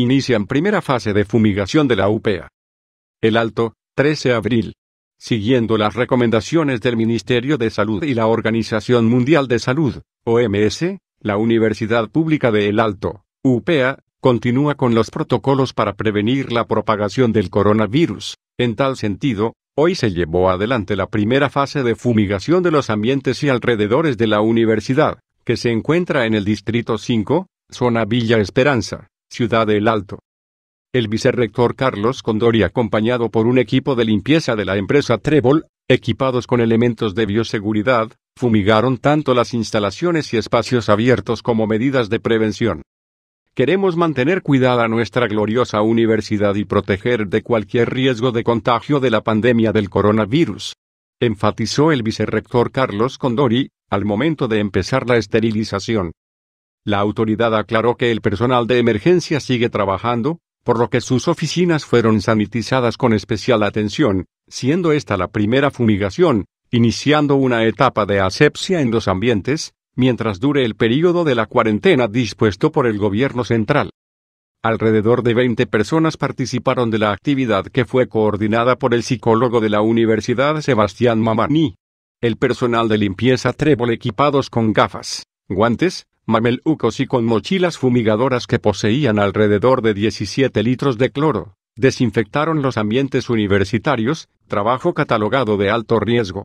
Inician primera fase de fumigación de la UPEA. El Alto, 13 de abril. Siguiendo las recomendaciones del Ministerio de Salud y la Organización Mundial de Salud, OMS, la Universidad Pública de El Alto, UPEA, continúa con los protocolos para prevenir la propagación del coronavirus. En tal sentido, hoy se llevó adelante la primera fase de fumigación de los ambientes y alrededores de la universidad, que se encuentra en el Distrito 5, zona Villa Esperanza. Ciudad del Alto. El vicerrector Carlos Condori acompañado por un equipo de limpieza de la empresa Trébol, equipados con elementos de bioseguridad, fumigaron tanto las instalaciones y espacios abiertos como medidas de prevención. Queremos mantener cuidada nuestra gloriosa universidad y proteger de cualquier riesgo de contagio de la pandemia del coronavirus, enfatizó el vicerrector Carlos Condori, al momento de empezar la esterilización. La autoridad aclaró que el personal de emergencia sigue trabajando, por lo que sus oficinas fueron sanitizadas con especial atención, siendo esta la primera fumigación, iniciando una etapa de asepsia en los ambientes, mientras dure el período de la cuarentena dispuesto por el gobierno central. Alrededor de 20 personas participaron de la actividad que fue coordinada por el psicólogo de la Universidad Sebastián Mamani. El personal de limpieza trébol equipados con gafas, guantes, mamelucos y con mochilas fumigadoras que poseían alrededor de 17 litros de cloro, desinfectaron los ambientes universitarios, trabajo catalogado de alto riesgo.